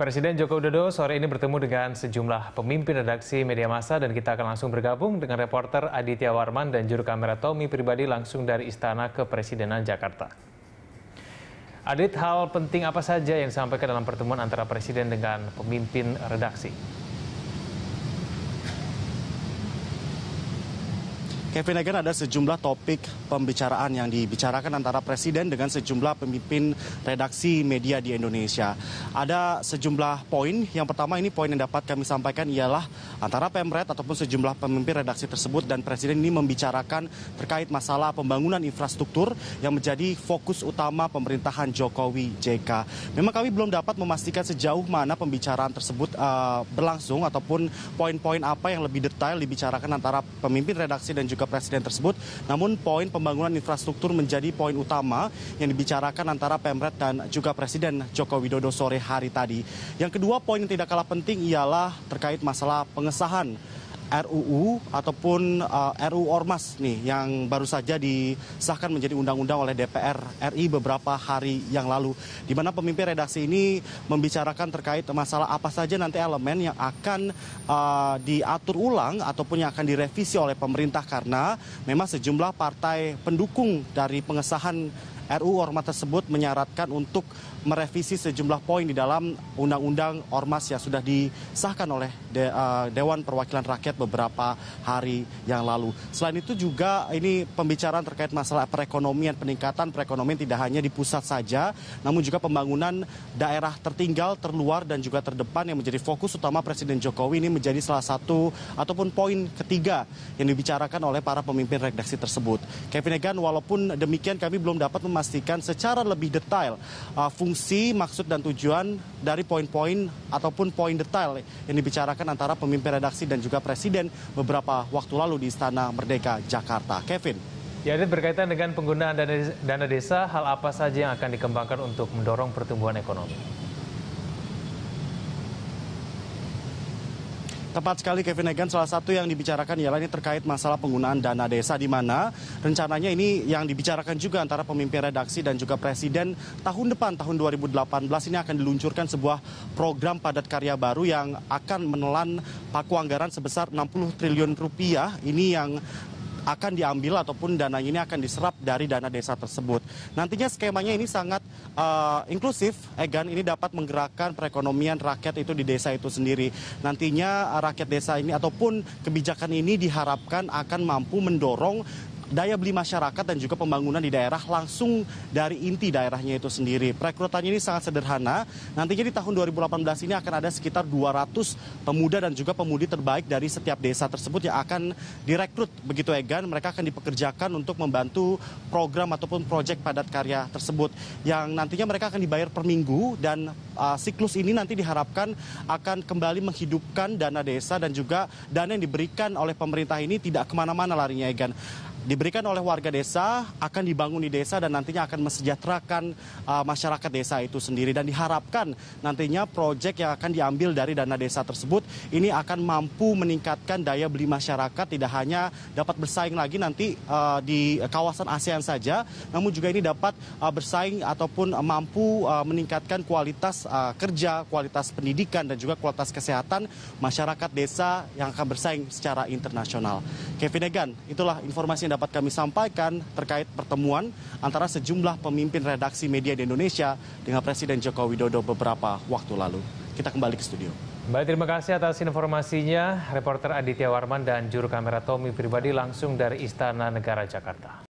Presiden Joko Widodo sore ini bertemu dengan sejumlah pemimpin redaksi media massa dan kita akan langsung bergabung dengan reporter Aditya Warman dan juru kamera Tommy pribadi langsung dari Istana Kepresidenan Jakarta. Adit, hal penting apa saja yang disampaikan dalam pertemuan antara Presiden dengan pemimpin redaksi? Kevin Egan ada sejumlah topik pembicaraan yang dibicarakan antara Presiden dengan sejumlah pemimpin redaksi media di Indonesia. Ada sejumlah poin, yang pertama ini poin yang dapat kami sampaikan ialah antara Pemret ataupun sejumlah pemimpin redaksi tersebut dan Presiden ini membicarakan terkait masalah pembangunan infrastruktur yang menjadi fokus utama pemerintahan Jokowi JK. Memang kami belum dapat memastikan sejauh mana pembicaraan tersebut uh, berlangsung ataupun poin-poin apa yang lebih detail dibicarakan antara pemimpin redaksi dan juga juga presiden tersebut. Namun poin pembangunan infrastruktur menjadi poin utama yang dibicarakan antara Pemret dan juga Presiden Joko Widodo sore hari tadi. Yang kedua poin yang tidak kalah penting ialah terkait masalah pengesahan RUU ataupun uh, eh, RUU Ormas nih yang baru saja disahkan menjadi undang-undang oleh DPR RI beberapa hari yang lalu di mana pemimpin redaksi ini membicarakan terkait masalah apa saja nanti elemen yang akan uh, diatur ulang ataupun yang akan direvisi oleh pemerintah karena memang sejumlah partai pendukung dari pengesahan RU Ormas tersebut menyaratkan untuk merevisi sejumlah poin di dalam undang-undang Ormas yang sudah disahkan oleh De eh, Dewan Perwakilan Rakyat beberapa hari yang lalu. Selain itu juga ini pembicaraan terkait masalah perekonomian, peningkatan perekonomian tidak hanya di pusat saja, namun juga pembangunan daerah tertinggal, terluar dan juga terdepan yang menjadi fokus utama Presiden Jokowi ini menjadi salah satu ataupun poin ketiga yang dibicarakan oleh para pemimpin redaksi tersebut. Kevin Egan, walaupun demikian kami belum dapat memastikan memastikan secara lebih detail uh, fungsi, maksud dan tujuan dari poin-poin ataupun poin detail yang dibicarakan antara pemimpin redaksi dan juga presiden beberapa waktu lalu di Istana Merdeka Jakarta. Kevin. Ya, ini berkaitan dengan penggunaan dana desa, hal apa saja yang akan dikembangkan untuk mendorong pertumbuhan ekonomi? Tepat sekali Kevin Egan, salah satu yang dibicarakan ialah ini terkait masalah penggunaan dana desa di mana rencananya ini yang dibicarakan juga antara pemimpin redaksi dan juga presiden tahun depan tahun 2018 ini akan diluncurkan sebuah program padat karya baru yang akan menelan paku anggaran sebesar 60 triliun rupiah ini yang akan diambil ataupun dana ini akan diserap dari dana desa tersebut. Nantinya skemanya ini sangat uh, inklusif, Egan ini dapat menggerakkan perekonomian rakyat itu di desa itu sendiri. Nantinya eh, rakyat desa ini ataupun kebijakan ini diharapkan akan mampu mendorong daya beli masyarakat dan juga pembangunan di daerah langsung dari inti daerahnya itu sendiri. Perekrutannya ini sangat sederhana. Nantinya di tahun 2018 ini akan ada sekitar 200 pemuda dan juga pemudi terbaik dari setiap desa tersebut yang akan direkrut begitu Egan. Mereka akan dipekerjakan untuk membantu program ataupun proyek padat karya tersebut yang nantinya mereka akan dibayar per minggu dan uh, siklus ini nanti diharapkan akan kembali menghidupkan dana desa dan juga dana yang diberikan oleh pemerintah ini tidak kemana-mana larinya Egan diberikan oleh warga desa akan dibangun di desa dan nantinya akan mesejahterakan uh, masyarakat desa itu sendiri dan diharapkan nantinya proyek yang akan diambil dari dana desa tersebut ini akan mampu meningkatkan daya beli masyarakat tidak hanya dapat bersaing lagi nanti uh, di kawasan ASEAN saja namun juga ini dapat uh, bersaing ataupun mampu uh, meningkatkan kualitas uh, kerja, kualitas pendidikan dan juga kualitas kesehatan masyarakat desa yang akan bersaing secara internasional. Kevin Egan, itulah informasi yang dapat kami sampaikan terkait pertemuan antara sejumlah pemimpin redaksi media di Indonesia dengan Presiden Joko Widodo beberapa waktu lalu. Kita kembali ke studio. Baik, terima kasih atas informasinya. Reporter Aditya Warman dan juru kamera Tommy Pribadi langsung dari Istana Negara Jakarta.